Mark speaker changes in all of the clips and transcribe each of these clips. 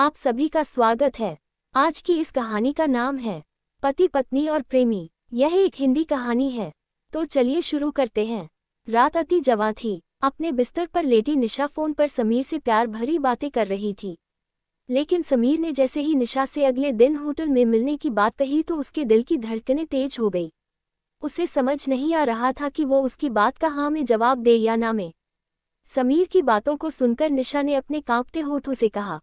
Speaker 1: आप सभी का स्वागत है आज की इस कहानी का नाम है पति पत्नी और प्रेमी यह एक हिंदी कहानी है तो चलिए शुरू करते हैं रात अति जवा थी अपने बिस्तर पर लेटी निशा फोन पर समीर से प्यार भरी बातें कर रही थी लेकिन समीर ने जैसे ही निशा से अगले दिन होटल में मिलने की बात कही तो उसके दिल की धड़कनें तेज हो गई उसे समझ नहीं आ रहा था कि वो उसकी बात का हाँ में जवाब दे या ना में समीर की बातों को सुनकर निशा ने अपने कांपते होठों से कहा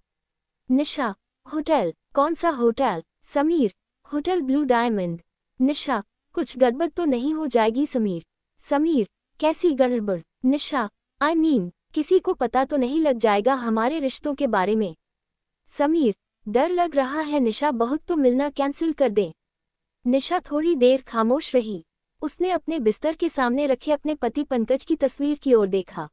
Speaker 1: निशा होटल कौन सा hotel Sameer hotel blue diamond Nisha कुछ गड़बड़ तो नहीं हो जाएगी समीर समीर कैसी गड़बड़ Nisha I I mean mean, किसी को पता तो नहीं लग जाएगा हमारे रिश्तों के बारे में समीर डर लग रहा है निशा बहुत तो मिलना कैंसिल कर दें निशा थोड़ी देर खामोश रही उसने अपने बिस्तर के सामने रखे अपने पति पंकज की तस्वीर की ओर देखा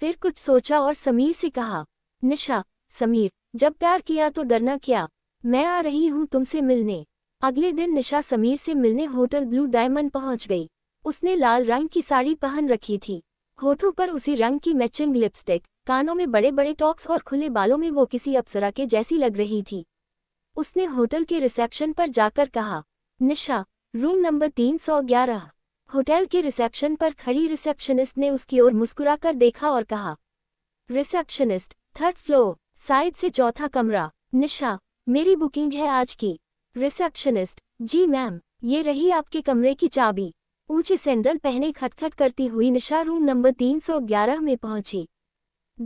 Speaker 1: फिर कुछ सोचा और समीर से कहा निशा समीर जब प्यार किया तो डरना क्या मैं आ रही हूँ तुमसे मिलने अगले दिन निशा समीर से मिलने होटल ब्लू डायमंड पहुंच गई उसने लाल रंग की साड़ी पहन रखी थी होठों पर उसी रंग की मैचिंग लिपस्टिक कानों में बड़े बड़े टॉक्स और खुले बालों में वो किसी अप्सरा के जैसी लग रही थी उसने होटल के रिसेप्शन पर जाकर कहा निशा रूम नंबर तीन सौ ग्यारह होटल के रिसेप्शन पर खड़ी रिसेप्शनिस्ट ने उसकी ओर मुस्कुराकर देखा और कहा रिसेप्शनिस्ट थर्ड फ्लोर साइड से चौथा कमरा निशा मेरी बुकिंग है आज की रिसेप्शनिस्ट जी मैम ये रही आपके कमरे की चाबी ऊंचे सैंडल पहने खटखट करती हुई निशा रूम नंबर 311 में पहुंची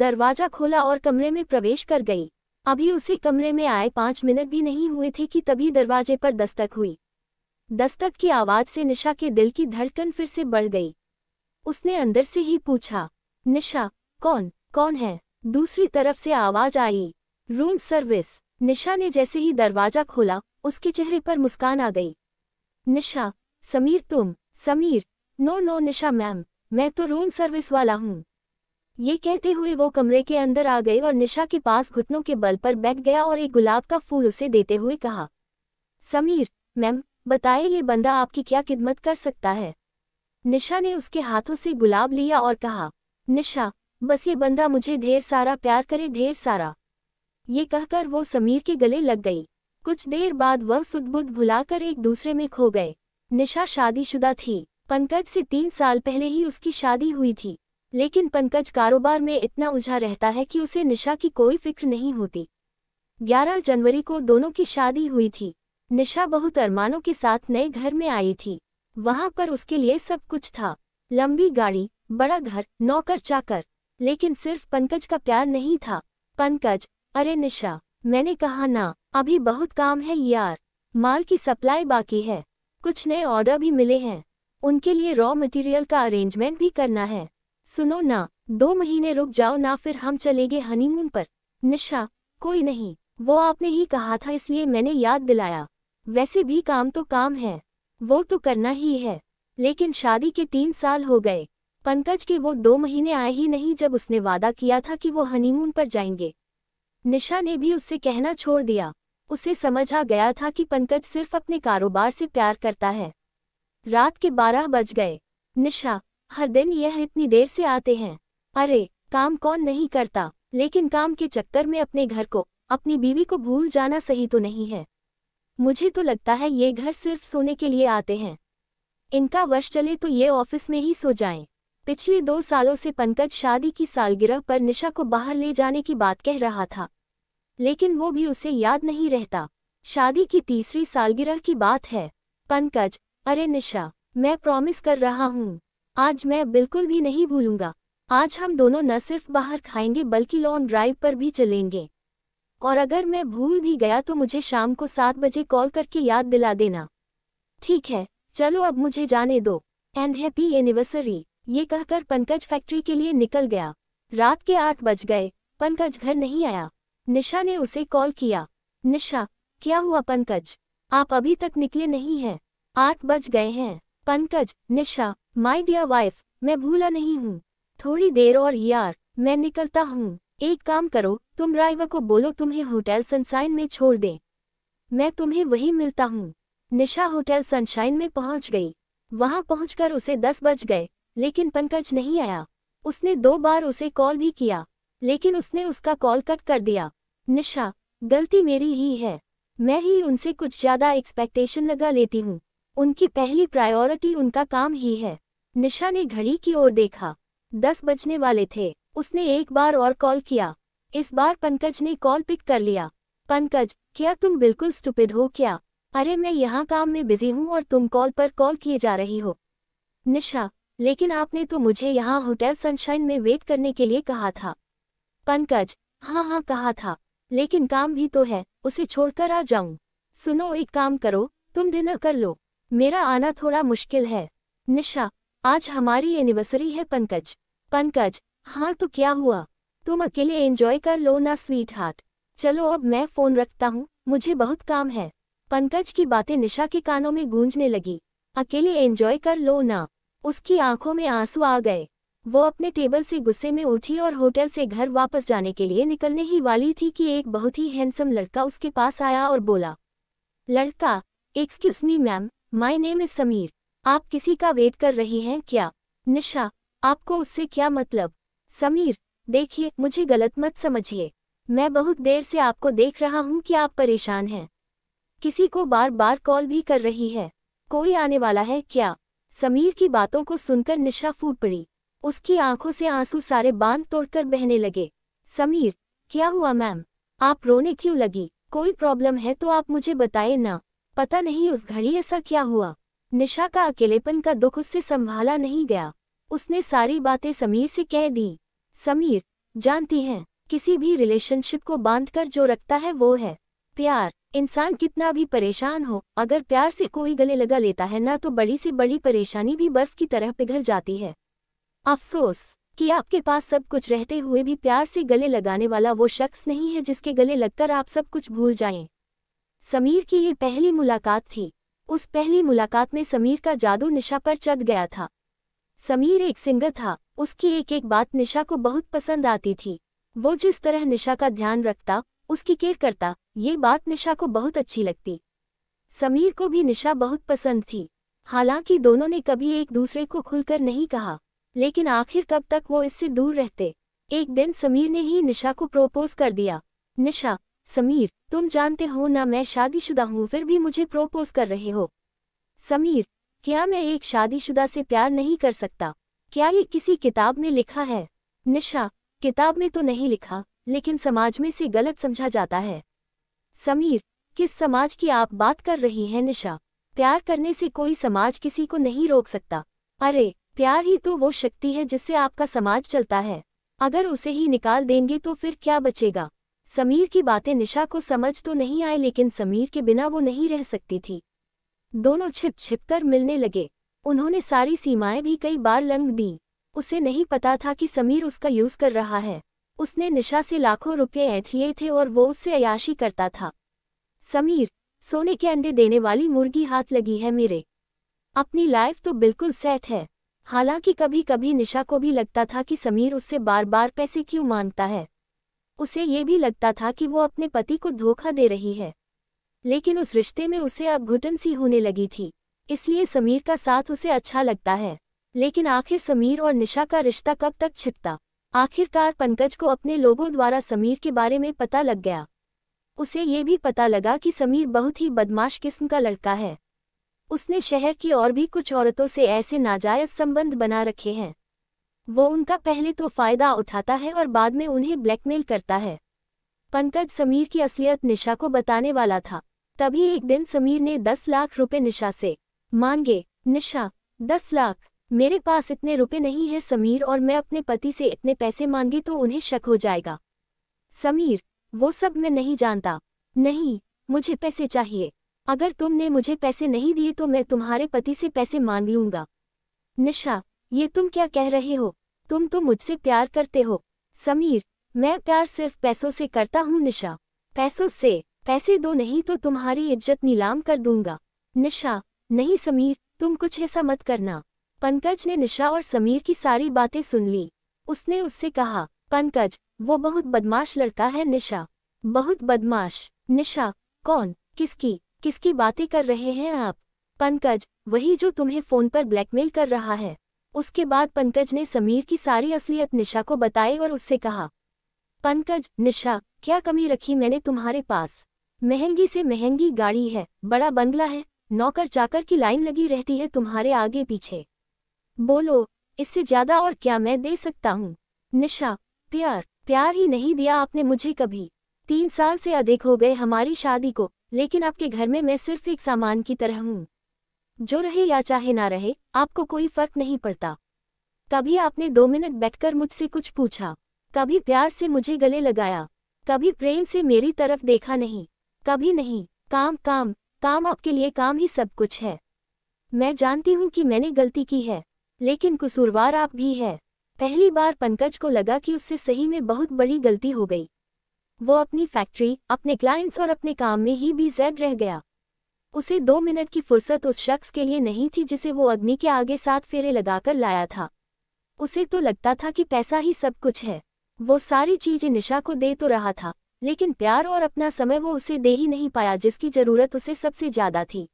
Speaker 1: दरवाजा खोला और कमरे में प्रवेश कर गई अभी उसे कमरे में आए पांच मिनट भी नहीं हुए थे कि तभी दरवाजे पर दस्तक हुई दस्तक की आवाज़ से निशा के दिल की धड़कन फिर से बढ़ गई उसने अंदर से ही पूछा निशा कौन कौन है दूसरी तरफ से आवाज आई रूम सर्विस निशा ने जैसे ही दरवाजा खोला उसके चेहरे पर मुस्कान आ गई निशा समीर तुम Sameer no no Nisha ma'am मैं तो रूम सर्विस वाला हूँ ये कहते हुए वो कमरे के अंदर आ गए और निशा के पास घुटनों के बल पर बैठ गया और एक गुलाब का फूल उसे देते हुए कहा समीर मैम बताए ये बंदा आपकी क्या खिदमत कर सकता है निशा ने उसके हाथों से गुलाब लिया और कहा निशा बस ये बंदा मुझे ढेर सारा प्यार करे ढेर सारा ये कहकर वो समीर के गले लग गई कुछ देर बाद वह सुदबुद भुलाकर एक दूसरे में खो गए निशा शादीशुदा थी पंकज से तीन साल पहले ही उसकी शादी हुई थी लेकिन पंकज कारोबार में इतना उलझा रहता है कि उसे निशा की कोई फिक्र नहीं होती 11 जनवरी को दोनों की शादी हुई थी निशा बहुत अरमानों के साथ नए घर में आई थी वहां पर उसके लिए सब कुछ था लंबी गाड़ी बड़ा घर नौकर चाकर लेकिन सिर्फ पंकज का प्यार नहीं था पंकज अरे निशा मैंने कहा ना अभी बहुत काम है यार माल की सप्लाई बाकी है कुछ नए ऑर्डर भी मिले हैं उनके लिए रॉ मटेरियल का अरेंजमेंट भी करना है सुनो ना दो महीने रुक जाओ ना फिर हम चलेंगे हनीमून पर निशा कोई नहीं वो आपने ही कहा था इसलिए मैंने याद दिलाया वैसे भी काम तो काम है वो तो करना ही है लेकिन शादी के तीन साल हो गए पंकज के वो दो महीने आए ही नहीं जब उसने वादा किया था कि वो हनीमून पर जाएंगे निशा ने भी उससे कहना छोड़ दिया उसे समझ आ गया था कि पंकज सिर्फ अपने कारोबार से प्यार करता है रात के बारह बज गए निशा हर दिन यह इतनी देर से आते हैं अरे काम कौन नहीं करता लेकिन काम के चक्कर में अपने घर को अपनी बीवी को भूल जाना सही तो नहीं है मुझे तो लगता है ये घर सिर्फ सोने के लिए आते हैं इनका वश चले तो ये ऑफिस में ही सो जाएं। पिछले दो सालों से पंकज शादी की सालगिरह पर निशा को बाहर ले जाने की बात कह रहा था लेकिन वो भी उसे याद नहीं रहता शादी की तीसरी सालगिरह की बात है पंकज अरे निशा मैं प्रॉमिस कर रहा हूँ आज मैं बिल्कुल भी नहीं भूलूंगा आज हम दोनों न सिर्फ बाहर खाएंगे बल्कि लॉन्ग ड्राइव पर भी चलेंगे और अगर मैं भूल भी गया तो मुझे शाम को सात बजे कॉल करके याद दिला देना ठीक है चलो अब मुझे जाने दो एंड हैप्पी एनिवर्सरी ये कहकर पंकज फैक्ट्री के लिए निकल गया रात के आठ बज गए पंकज घर नहीं आया निशा ने उसे कॉल किया निशा क्या हुआ पंकज आप अभी तक निकले नहीं हैं आठ बज गए हैं Pankaj Nisha my dear wife मैं भूला नहीं हूँ थोड़ी देर और यार मैं निकलता हूँ एक काम करो तुम ड्राइवर को बोलो तुम्हें होटल सनसाइन में छोड़ दें मैं तुम्हें वही मिलता हूँ निशा होटल सनशाइन में पहुंच गई वहां पहुंचकर उसे दस बज गए लेकिन पंकज नहीं आया उसने दो बार उसे कॉल भी किया लेकिन उसने उसका कॉल कट कर दिया निशा गलती मेरी ही है मैं ही उनसे कुछ ज़्यादा एक्सपेक्टेशन लगा लेती हूँ उनकी पहली प्रायोरिटी उनका काम ही है निशा ने घड़ी की ओर देखा दस बजने वाले थे उसने एक बार और कॉल किया इस बार पंकज ने कॉल पिक कर लिया पंकज क्या तुम बिल्कुल स्टुपिड हो क्या अरे मैं यहाँ काम में बिजी हूँ और तुम कॉल पर कॉल किए जा रही हो निशा लेकिन आपने तो मुझे यहाँ होटल सनशाइन में वेट करने के लिए कहा था पंकज हाँ हाँ कहा था लेकिन काम भी तो है उसे छोड़कर आ जाऊं सुनो एक काम करो तुम दिन कर लो मेरा आना थोड़ा मुश्किल है निशा आज हमारी एनिवर्सरी है पंकज पंकज हाँ तो क्या हुआ तुम अकेले एंजॉय कर लो ना स्वीट हार्ट चलो अब मैं फ़ोन रखता हूँ मुझे बहुत काम है पंकज की बातें निशा के कानों में गूंजने लगी अकेले एंजॉय कर लो ना उसकी आंखों में आंसू आ गए वो अपने टेबल से गुस्से में उठी और होटल से घर वापस जाने के लिए निकलने ही वाली थी कि एक बहुत ही हैंडसम लड़का उसके पास आया और बोला लड़का excuse me ma'am my name is Sameer आप किसी का वेट कर रही हैं क्या निशा आपको उससे क्या मतलब समीर देखिए मुझे गलत मत समझिए मैं बहुत देर से आपको देख रहा हूँ कि आप परेशान हैं किसी को बार बार कॉल भी कर रही है कोई आने वाला है क्या समीर की बातों को सुनकर निशा फूट पड़ी उसकी आंखों से आंसू सारे बांध तोड़कर बहने लगे समीर क्या हुआ मैम आप रोने क्यों लगी कोई प्रॉब्लम है तो आप मुझे बताए ना पता नहीं उस घड़ी ऐसा क्या हुआ निशा का अकेलेपन का दुख उससे संभाला नहीं गया उसने सारी बातें समीर से कह दी समीर जानती हैं किसी भी रिलेशनशिप को बांधकर जो रखता है वो है प्यार इंसान कितना भी परेशान हो अगर प्यार से कोई गले लगा लेता है ना तो बड़ी से बड़ी परेशानी भी बर्फ की तरह पिघल जाती है अफसोस कि आपके पास सब कुछ रहते हुए भी प्यार से गले लगाने वाला वो शख्स नहीं है जिसके गले लगकर आप सब कुछ भूल जाएं। समीर की ये पहली मुलाकात थी उस पहली मुलाकात में समीर का जादू निशा पर चढ़ गया था समीर एक सिंगर था उसकी एक एक बात निशा को बहुत पसंद आती थी वो जिस तरह निशा का ध्यान रखता उसकी केयर करता ये बात निशा को बहुत अच्छी लगती समीर को भी निशा बहुत पसंद थी हालांकि दोनों ने कभी एक दूसरे को खुलकर नहीं कहा लेकिन आखिर कब तक वो इससे दूर रहते एक दिन समीर ने ही निशा को प्रोपोज कर दिया निशा समीर तुम जानते हो ना मैं शादीशुदा हूँ फिर भी मुझे प्रोपोज कर रहे हो समीर क्या मैं एक शादीशुदा से प्यार नहीं कर सकता क्या ये किसी किताब में लिखा है निशा किताब में तो नहीं लिखा लेकिन समाज में इसे गलत समझा जाता है समीर किस समाज की आप बात कर रही हैं निशा प्यार करने से कोई समाज किसी को नहीं रोक सकता अरे प्यार ही तो वो शक्ति है जिससे आपका समाज चलता है अगर उसे ही निकाल देंगे तो फिर क्या बचेगा समीर की बातें निशा को समझ तो नहीं आए लेकिन समीर के बिना वो नहीं रह सकती थी दोनों छिप छिप कर मिलने लगे उन्होंने सारी सीमाएं भी कई बार लंघ दी उसे नहीं पता था कि समीर उसका यूज़ कर रहा है उसने निशा से लाखों रुपये ऐठ लिए थे और वो उससे अयाशी करता था समीर सोने के अंडे देने वाली मुर्गी हाथ लगी है मेरे अपनी लाइफ तो बिल्कुल सेट है हालांकि कभी कभी निशा को भी लगता था कि समीर उससे बार बार पैसे क्यों मांगता है उसे ये भी लगता था कि वो अपने पति को धोखा दे रही है लेकिन उस रिश्ते में उसे अब घुटन सी होने लगी थी इसलिए समीर का साथ उसे अच्छा लगता है लेकिन आखिर समीर और निशा का रिश्ता कब तक छिपता आखिरकार पंकज को अपने लोगों द्वारा समीर के बारे में पता लग गया उसे ये भी पता लगा कि समीर बहुत ही बदमाश किस्म का लड़का है उसने शहर की और भी कुछ औरतों से ऐसे नाजायज संबंध बना रखे हैं वो उनका पहले तो फ़ायदा उठाता है और बाद में उन्हें ब्लैकमेल करता है पंकज समीर की असलियत निशा को बताने वाला था तभी एक दिन समीर ने दस लाख रुपए निशा से मांगे निशा दस लाख मेरे पास इतने रुपए नहीं है समीर और मैं अपने पति से इतने पैसे मांगी तो उन्हें शक हो जाएगा समीर वो सब मैं नहीं जानता नहीं मुझे पैसे चाहिए अगर तुमने मुझे पैसे नहीं दिए तो मैं तुम्हारे पति से पैसे मांग लूंगा निशा ये तुम क्या कह रहे हो तुम तो मुझसे प्यार करते हो समीर मैं प्यार सिर्फ पैसों से करता हूँ निशा पैसों से पैसे दो नहीं तो तुम्हारी इज्जत नीलाम कर दूंगा निशा नहीं समीर तुम कुछ ऐसा मत करना पंकज ने निशा और समीर की सारी बातें सुन ली उसने उससे कहा पंकज वो बहुत बदमाश लड़का है निशा बहुत बदमाश निशा कौन किसकी किसकी बातें कर रहे हैं आप पंकज वही जो तुम्हें फोन पर ब्लैकमेल कर रहा है उसके बाद पंकज ने समीर की सारी असलियत निशा को बताई और उससे कहा पंकज निशा क्या कमी रखी मैंने तुम्हारे पास महंगी से महंगी गाड़ी है बड़ा बंगला है नौकर चाकर की लाइन लगी रहती है तुम्हारे आगे पीछे बोलो इससे ज्यादा और क्या मैं दे सकता हूँ निशा प्यार प्यार ही नहीं दिया आपने मुझे कभी तीन साल से अधिक हो गए हमारी शादी को लेकिन आपके घर में मैं सिर्फ एक सामान की तरह हूँ जो रहे या चाहे ना रहे आपको कोई फर्क नहीं पड़ता कभी आपने दो मिनट बैठकर मुझसे कुछ पूछा कभी प्यार से मुझे गले लगाया कभी प्रेम से मेरी तरफ देखा नहीं कभी नहीं काम काम काम आपके लिए काम ही सब कुछ है मैं जानती हूँ कि मैंने गलती की है लेकिन कसूरवार आप भी हैं पहली बार पंकज को लगा कि उससे सही में बहुत बड़ी गलती हो गई वो अपनी फैक्ट्री अपने क्लाइंट्स और अपने काम में ही भी जैड रह गया उसे दो मिनट की फुर्सत उस शख्स के लिए नहीं थी जिसे वो अग्नि के आगे सात फेरे लगाकर लाया था उसे तो लगता था कि पैसा ही सब कुछ है वो सारी चीजें निशा को दे तो रहा था लेकिन प्यार और अपना समय वो उसे दे ही नहीं पाया जिसकी जरूरत उसे सबसे ज्यादा थी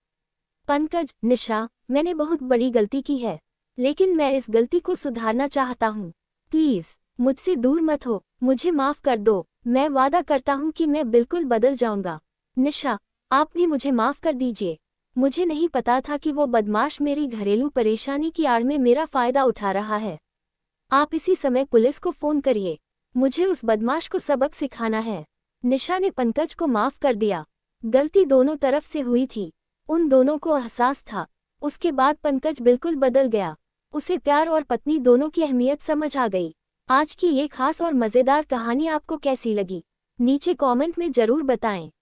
Speaker 1: पंकज निशा मैंने बहुत बड़ी गलती की है लेकिन मैं इस गलती को सुधारना चाहता हूँ प्लीज मुझसे दूर मत हो मुझे माफ कर दो मैं वादा करता हूँ कि मैं बिल्कुल बदल जाऊंगा निशा आप भी मुझे माफ कर दीजिए मुझे नहीं पता था कि वो बदमाश मेरी घरेलू परेशानी की आड़ में मेरा फायदा उठा रहा है आप इसी समय पुलिस को फोन करिए मुझे उस बदमाश को सबक सिखाना है निशा ने पंकज को माफ कर दिया गलती दोनों तरफ से हुई थी उन दोनों को एहसास था उसके बाद पंकज बिल्कुल बदल गया उसे प्यार और पत्नी दोनों की अहमियत समझ आ गई आज की ये खास और मज़ेदार कहानी आपको कैसी लगी नीचे कमेंट में ज़रूर बताएं